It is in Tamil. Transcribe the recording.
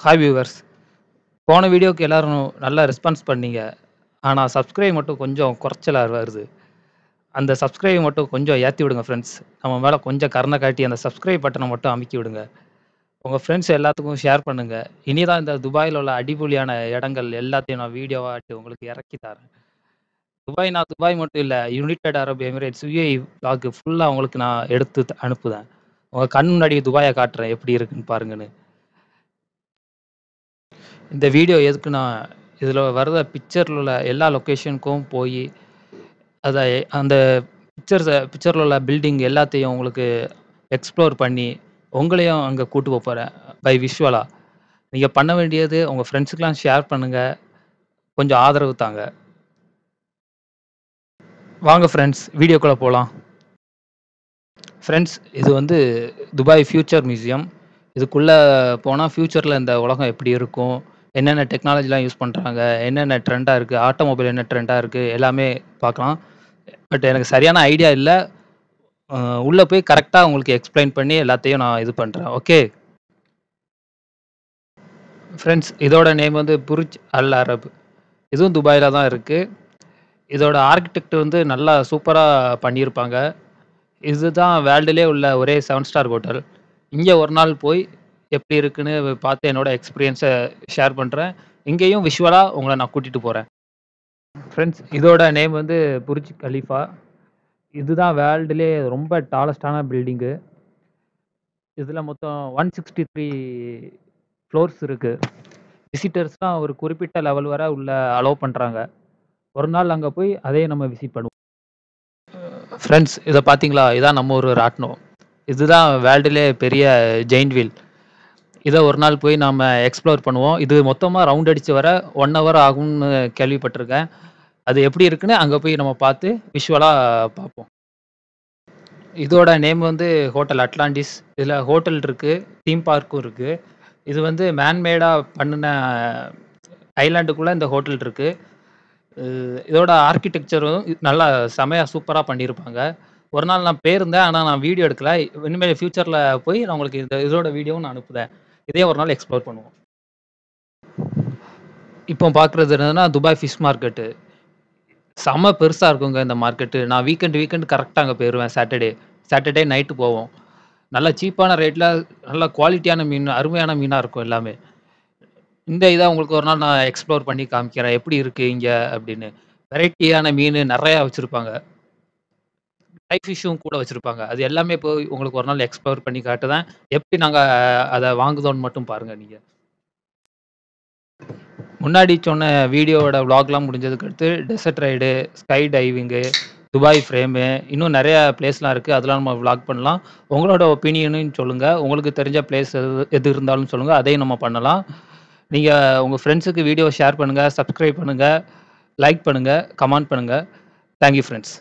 ஹாய் வியூவர்ஸ் போன வீடியோக்கு எல்லோரும் நல்லா ரெஸ்பான்ஸ் பண்ணீங்க ஆனால் சப்ஸ்கிரைப் மட்டும் கொஞ்சம் குறைச்சலாக வருது அந்த சப்ஸ்கிரைப் மட்டும் கொஞ்சம் ஏற்றி விடுங்க ஃப்ரெண்ட்ஸ் நம்ம மேலே கொஞ்சம் கருணை காட்டி அந்த சப்ஸ்கிரைப் பட்டனை மட்டும் அமைக்கி விடுங்க உங்கள் ஃப்ரெண்ட்ஸ் எல்லாத்துக்கும் ஷேர் பண்ணுங்கள் இனி தான் இந்த துபாயில் உள்ள அடிபொலியான இடங்கள் எல்லாத்தையும் நான் வீடியோவாட்டி உங்களுக்கு இறக்கி தரேன் துபாய் நான் துபாய் மட்டும் இல்லை யுனைடெட் அரபு எமிரேட்ஸ் யூஏ பிளாக் ஃபுல்லாக உங்களுக்கு நான் எடுத்து அனுப்புதேன் உங்கள் கண் முன்னாடி துபாயை காட்டுறேன் எப்படி இருக்குன்னு பாருங்கன்னு இந்த வீடியோ எதுக்கு நான் இதில் வர்ற பிக்சரில் உள்ள எல்லா லொக்கேஷனுக்கும் போய் அதை அந்த பிக்சர்ஸை பிக்சரில் உள்ள பில்டிங் எல்லாத்தையும் உங்களுக்கு எக்ஸ்ப்ளோர் பண்ணி உங்களையும் அங்கே கூட்டு போக போகிறேன் பை விஷுவலா நீங்கள் பண்ண வேண்டியது உங்கள் ஃப்ரெண்ட்ஸுக்கெலாம் ஷேர் பண்ணுங்கள் கொஞ்சம் ஆதரவு தாங்க வாங்க ஃப்ரெண்ட்ஸ் வீடியோக்குள்ளே போகலாம் ஃப்ரெண்ட்ஸ் இது வந்து துபாய் ஃப்யூச்சர் மியூசியம் இதுக்குள்ளே போனால் ஃப்யூச்சரில் இந்த உலகம் எப்படி இருக்கும் என்னென்ன டெக்னாலஜிலாம் யூஸ் பண்ணுறாங்க என்னென்ன ட்ரெண்டாக இருக்குது ஆட்டோமொபைல் என்ன ட்ரெண்டாக இருக்குது எல்லாமே பார்க்கலாம் பட் எனக்கு சரியான ஐடியா இல்லை உள்ளே போய் கரெக்டாக உங்களுக்கு எக்ஸ்பிளைன் பண்ணி எல்லாத்தையும் நான் இது பண்ணுறேன் ஓகே ஃப்ரெண்ட்ஸ் இதோட நேம் வந்து புர்ஜ் அல் அரப் இதுவும் துபாயில் தான் இருக்குது இதோட ஆர்கிடெக்ட் வந்து நல்லா சூப்பராக பண்ணியிருப்பாங்க இதுதான் வேர்ல்டுலேயே உள்ள ஒரே செவன் ஸ்டார் ஹோட்டல் இங்கே ஒரு நாள் போய் எப்படி இருக்குன்னு பார்த்து என்னோட எக்ஸ்பீரியன்ஸை ஷேர் பண்ணுறேன் இங்கேயும் விஷுவலாக உங்களை நான் கூட்டிகிட்டு போகிறேன் ஃப்ரெண்ட்ஸ் இதோட நேம் வந்து புரிஜ் கலீஃபா இதுதான் வேர்ல்டுலே ரொம்ப டாலஸ்டான பில்டிங்கு இதில் மொத்தம் ஒன் சிக்ஸ்டி த்ரீ ஃப்ளோர்ஸ் இருக்குது விசிட்டர்ஸ்லாம் ஒரு குறிப்பிட்ட லெவல் வரை உள்ள அலோவ் பண்ணுறாங்க ஒரு நாள் அங்கே போய் அதையும் நம்ம விசிட் பண்ணுவோம் ஃப்ரெண்ட்ஸ் இதை பார்த்தீங்களா இதான் நம்ம ஒரு ராட்டினம் இதுதான் வேர்ல்டுலே பெரிய ஜெயின்ட் வீல் இதை ஒரு நாள் போய் நாம் எக்ஸ்ப்ளோர் பண்ணுவோம் இது மொத்தமாக ரவுண்ட் அடித்து வர ஒன் ஹவர் ஆகும்னு கேள்விப்பட்டிருக்கேன் அது எப்படி இருக்குன்னு அங்கே போய் நம்ம பார்த்து விஷுவலாக பார்ப்போம் இதோட நேம் வந்து ஹோட்டல் அட்லாண்டிஸ் இதில் ஹோட்டல் இருக்குது தீம் பார்க்கும் இருக்குது இது வந்து மேன்மேடாக பண்ணின ஐலாண்டுக்குள்ளே இந்த ஹோட்டல் இருக்குது இதோட ஆர்கிடெக்சரும் நல்லா செமையாக சூப்பராக பண்ணியிருப்பாங்க ஒரு நாள் நான் பேருந்தேன் ஆனால் நான் வீடியோ எடுக்கல இனிமேல் ஃப்யூச்சரில் போய் நான் உங்களுக்கு இந்த இதோட வீடியோவும் நான் அனுப்புகிறேன் இதே ஒரு நாள் எக்ஸ்ப்ளோர் பண்ணுவோம் இப்போ பார்க்குறது என்னதுன்னா துபாய் ஃபிஷ் மார்க்கெட்டு செம பெருசாக இருக்குங்க இந்த மார்க்கெட்டு நான் வீக்கெண்ட் வீக்கெண்ட் கரெக்டாக அங்கே போயிடுவேன் சாட்டர்டே சாட்டர்டே நைட்டு போவோம் நல்லா சீப்பான ரேட்டில் நல்லா குவாலிட்டியான மீன் அருமையான மீனாக இருக்கும் எல்லாமே இந்த இதை உங்களுக்கு ஒரு நாள் நான் எக்ஸ்ப்ளோர் பண்ணி காமிக்கிறேன் எப்படி இருக்குது இங்கே அப்படின்னு வெரைட்டியான மீன் நிறையா வச்சுருப்பாங்க லைஃப் இஷ்யூவும் கூட வச்சிருப்பாங்க அது எல்லாமே போய் உங்களுக்கு ஒரு நாள் எக்ஸ்ப்ளோர் பண்ணி காட்டுதான் எப்படி நாங்க அதை வாங்குதோன்னு மட்டும் பாருங்க நீங்க முன்னாடி சொன்ன வீடியோவோட விளாக்லாம் முடிஞ்சதுக்கு அடுத்து desert ride sky diving Dubai frame இன்னும் நிறைய பிளேஸ்லாம் இருக்குது அதெல்லாம் நம்ம விளாக் பண்ணலாம் உங்களோட ஒப்பீனியனும் சொல்லுங்கள் உங்களுக்கு தெரிஞ்ச பிளேஸ் எது எது இருந்தாலும் சொல்லுங்கள் அதையும் நம்ம பண்ணலாம் நீங்கள் உங்கள் ஃப்ரெண்ட்ஸுக்கு வீடியோ ஷேர் பண்ணுங்கள் சப்ஸ்கிரைப் பண்ணுங்கள் லைக் பண்ணுங்கள் கமெண்ட் பண்ணுங்கள் தேங்க்யூ ஃப்ரெண்ட்ஸ்